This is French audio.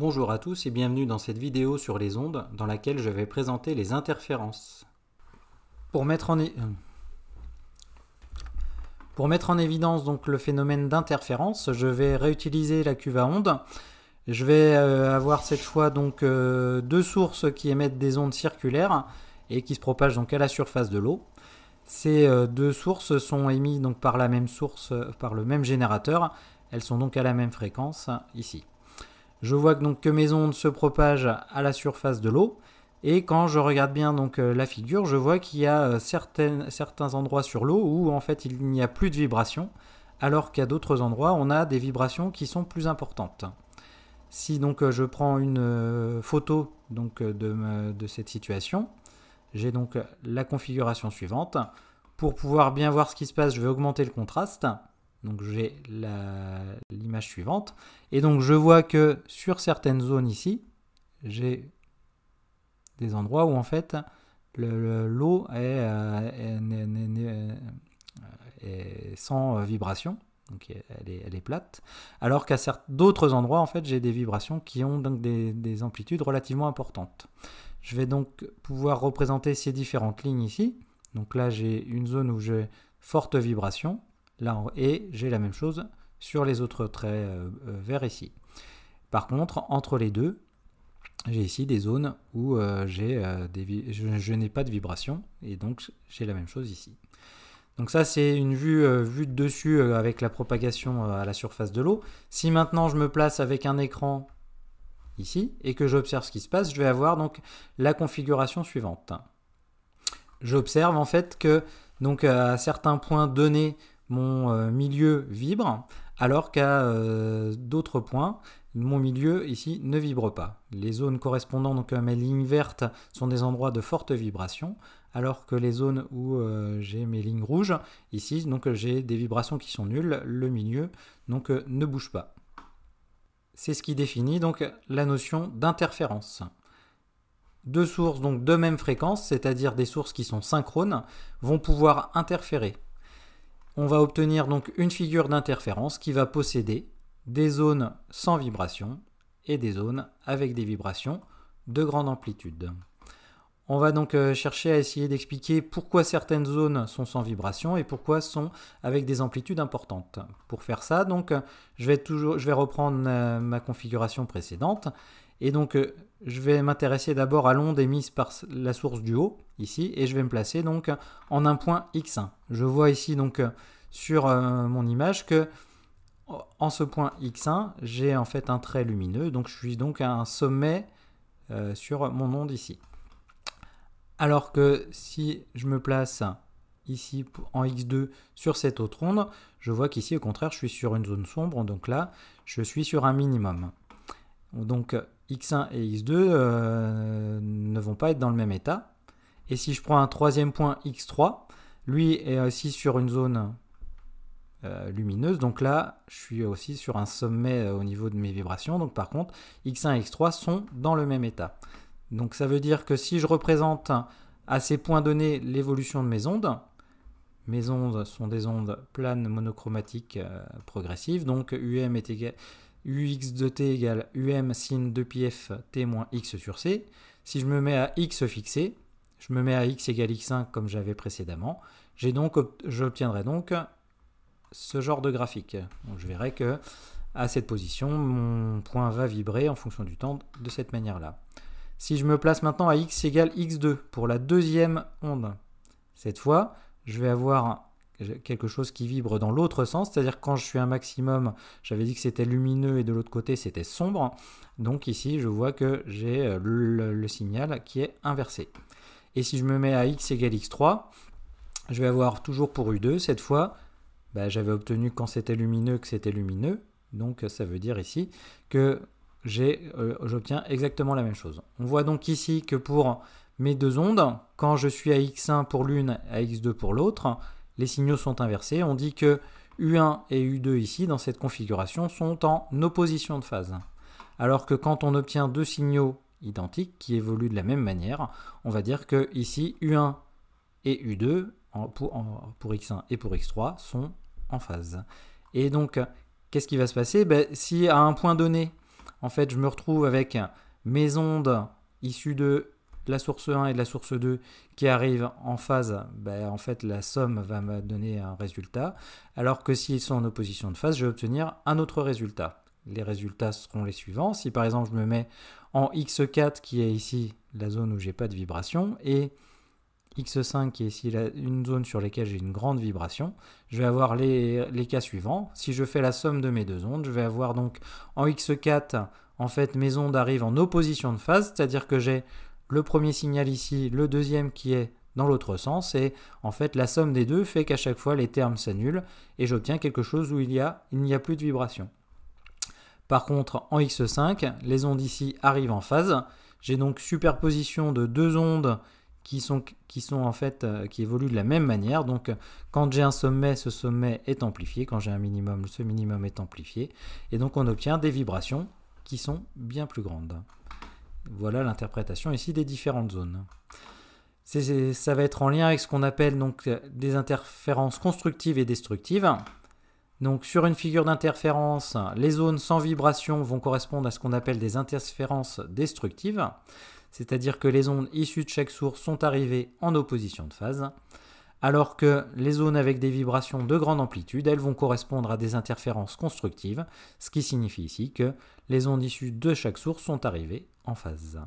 Bonjour à tous et bienvenue dans cette vidéo sur les ondes dans laquelle je vais présenter les interférences. Pour mettre en, euh, évidence donc le phénomène d'interférence, je vais réutiliser la cuve à ondes. Je vais euh, avoir cette fois donc euh, deux sources qui émettent des ondes circulaires et qui se propagent donc à la surface de l'eau. Ces deux sources sont émises donc par la même source, par le même générateur. Elles sont donc à la même fréquence ici je vois que, donc, que mes ondes se propagent à la surface de l'eau. Et quand je regarde bien donc euh, la figure, je vois qu'il y a euh, certains endroits sur l'eau où en fait il n'y a plus de vibrations, alors qu'à d'autres endroits on a des vibrations qui sont plus importantes. Si donc euh, je prends une photo donc de, de cette situation, j'ai donc la configuration suivante. Pour pouvoir bien voir ce qui se passe, je vais augmenter le contraste. Donc j'ai l'image suivante. Et donc je vois que sur certaines zones ici, j'ai des endroits où en fait l'eau euh, euh, est, sans vibration. Donc elle est, plate. Alors qu'à d'autres endroits, en fait, j'ai des vibrations qui ont des, des amplitudes relativement importantes. Je vais donc pouvoir représenter ces différentes lignes ici. Donc là, j'ai une zone où j'ai forte vibration, et j'ai la même chose sur les autres traits euh, euh, verts ici. Par contre, entre les deux, j'ai ici des zones où euh, je, n'ai pas de vibration et donc j'ai la même chose ici. Donc ça c'est une vue, de dessus avec la propagation à la surface de l'eau. Si maintenant je me place avec un écran ici et que j'observe ce qui se passe, je vais avoir donc la configuration suivante. J'observe en fait que donc à certains points donnés mon euh, milieu vibre, alors qu'à euh, d'autres points, mon milieu ici ne vibre pas. Les zones correspondant donc à mes lignes vertes sont des endroits de forte vibration, alors que les zones où euh, j'ai mes lignes rouges, ici donc j'ai des vibrations qui sont nulles, le milieu donc ne bouge pas. C'est ce qui définit donc la notion d'interférence. Deux sources donc de même fréquence, c'est-à-dire des sources qui sont synchrones, vont pouvoir interférer on va obtenir donc une figure d'interférence qui va posséder des zones sans vibration et des zones avec des vibrations de grande amplitude. On va donc euh, chercher à essayer d'expliquer pourquoi certaines zones sont sans vibration et pourquoi sont avec des amplitudes importantes. Pour faire ça, donc, je vais, toujours, je vais reprendre euh, ma configuration précédente et donc, euh, je vais m'intéresser d'abord à l'onde émise par la source du haut, ici, et je vais me placer donc en un point X1. Je vois ici donc euh, sur euh, mon image que en ce point X1, j'ai en fait un trait lumineux, donc je suis donc à un sommet sur mon onde ici. Alors que si je me place ici en X2 sur cette autre onde, je vois qu'ici au contraire je suis sur une zone sombre, donc là je suis sur un minimum. Donc X1 et X2 euh, ne vont pas être dans le même état. Et si je prends un troisième point X3, lui est aussi sur une zone euh, lumineuse. Donc là, je suis aussi sur un sommet euh, au niveau de mes vibrations. Donc par contre, X1 et X3 sont dans le même état. Donc ça veut dire que si je représente à ces points donnés l'évolution de mes ondes, mes ondes sont des ondes planes monochromatiques progressives. Donc UM est égal ux de t égale um sin 2πf t moins x sur c. Si je me mets à x fixé, je me mets à x égale x1 comme j'avais précédemment, donc, j'obtiendrai donc ce genre de graphique. Donc je verrai que à cette position, mon point va vibrer en fonction du temps de cette manière-là. Si je me place maintenant à x égale x2 pour la deuxième onde, cette fois, je vais avoir quelque chose qui vibre dans l'autre sens, c'est-à-dire quand je suis à un maximum, j'avais dit que c'était lumineux et de l'autre côté c'était sombre, donc ici je vois que j'ai euh, le, signal qui est inversé. Et si je me mets à x égale x3, je vais avoir toujours pour U2, cette fois, bah, j'avais obtenu quand c'était lumineux que c'était lumineux, donc euh, ça veut dire ici que euh, j'obtiens exactement la même chose. On voit donc ici que pour mes deux ondes, quand je suis à x1 pour l'une, à x2 pour l'autre, les signaux sont inversés. On dit que U1 et U2 ici, dans cette configuration, sont en opposition de phase. Alors que quand on obtient deux signaux identiques qui évoluent de la même manière, on va dire que ici U1 et U2 pour, pour X1 et pour X3 sont en phase. Et donc, qu'est-ce qui va se passer ben, Si à un point donné, en fait, je me retrouve avec mes ondes issues de la source 1 et de la source 2 qui arrivent en phase, ben, en fait la somme va me donner un résultat, alors que s'ils sont en opposition de phase, je vais obtenir un autre résultat. Les résultats seront les suivants. Si par exemple je me mets en X4 qui est ici la zone où j'ai pas de vibration et X5 qui est ici une zone sur laquelle j'ai une grande vibration, je vais avoir les, les, cas suivants. Si je fais la somme de mes deux ondes, je vais avoir donc en X4, en fait mes ondes arrivent en opposition de phase, c'est-à-dire que j'ai le premier signal ici, le deuxième qui est dans l'autre sens, et en fait la somme des deux fait qu'à chaque fois les termes s'annulent, et j'obtiens quelque chose où il n'y a, il a plus de vibration. Par contre, en X5, les ondes ici arrivent en phase. J'ai donc superposition de deux ondes qui sont, qui sont en fait euh, qui évoluent de la même manière. Donc quand j'ai un sommet, ce sommet est amplifié. Quand j'ai un minimum, ce minimum est amplifié. Et donc on obtient des vibrations qui sont bien plus grandes. Voilà l'interprétation ici des différentes zones. ça va être en lien avec ce qu'on appelle donc euh, des interférences constructives et destructives. Donc sur une figure d'interférence, les zones sans vibration vont correspondre à ce qu'on appelle des interférences destructives, c'est-à-dire que les ondes issues de chaque source sont arrivées en opposition de phase alors que les zones avec des vibrations de grande amplitude, elles vont correspondre à des interférences constructives, ce qui signifie ici que les ondes issues de chaque source sont arrivées en phase.